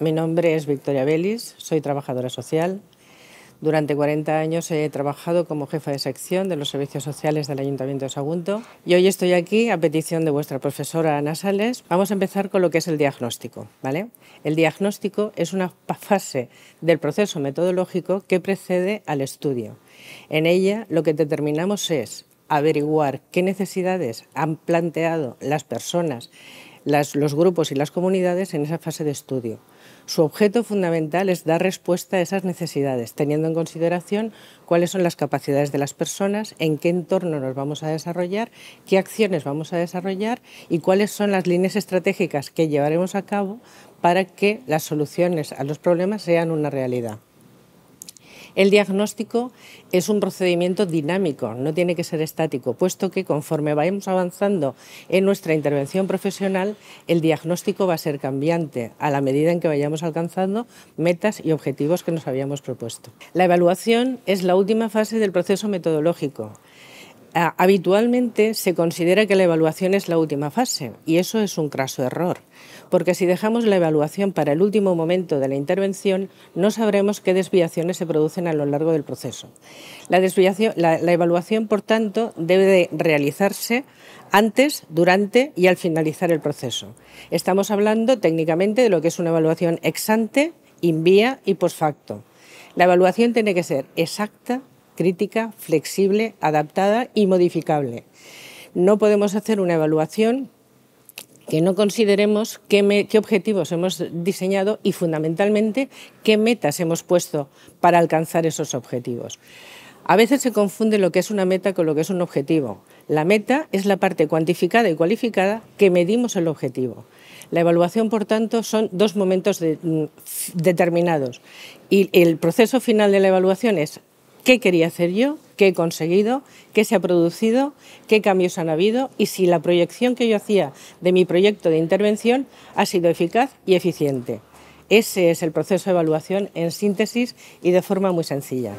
Mi nombre es Victoria Belis, soy trabajadora social. Durante 40 años he trabajado como jefa de sección de los servicios sociales del Ayuntamiento de Sagunto y hoy estoy aquí a petición de vuestra profesora Ana Sales. Vamos a empezar con lo que es el diagnóstico. ¿vale? El diagnóstico es una fase del proceso metodológico que precede al estudio. En ella lo que determinamos es averiguar qué necesidades han planteado las personas los grupos y las comunidades en esa fase de estudio. Su objeto fundamental es dar respuesta a esas necesidades, teniendo en consideración cuáles son las capacidades de las personas, en qué entorno nos vamos a desarrollar, qué acciones vamos a desarrollar y cuáles son las líneas estratégicas que llevaremos a cabo para que las soluciones a los problemas sean una realidad. El diagnóstico es un procedimiento dinámico, no tiene que ser estático, puesto que conforme vayamos avanzando en nuestra intervención profesional, el diagnóstico va a ser cambiante a la medida en que vayamos alcanzando metas y objetivos que nos habíamos propuesto. La evaluación es la última fase del proceso metodológico habitualmente se considera que la evaluación es la última fase y eso es un craso error, porque si dejamos la evaluación para el último momento de la intervención, no sabremos qué desviaciones se producen a lo largo del proceso. La, evaluación, por tanto, debe realizarse antes, durante y al finalizar el proceso. Estamos hablando técnicamente de lo que es una evaluación ex ante, in vía y post facto. La evaluación tiene que ser exacta, crítica, flexible, adaptada y modificable. No podemos hacer una evaluación que no consideremos qué, objetivos hemos diseñado y fundamentalmente qué metas hemos puesto para alcanzar esos objetivos. A veces se confunde lo que es una meta con lo que es un objetivo. La meta es la parte cuantificada y cualificada que medimos el objetivo. La evaluación, por tanto, son dos momentos mm, determinados y el proceso final de la evaluación es qué quería hacer yo, qué he conseguido, qué se ha producido, qué cambios han habido y si la proyección que yo hacía de mi proyecto de intervención ha sido eficaz y eficiente. Ese es el proceso de evaluación en síntesis y de forma muy sencilla.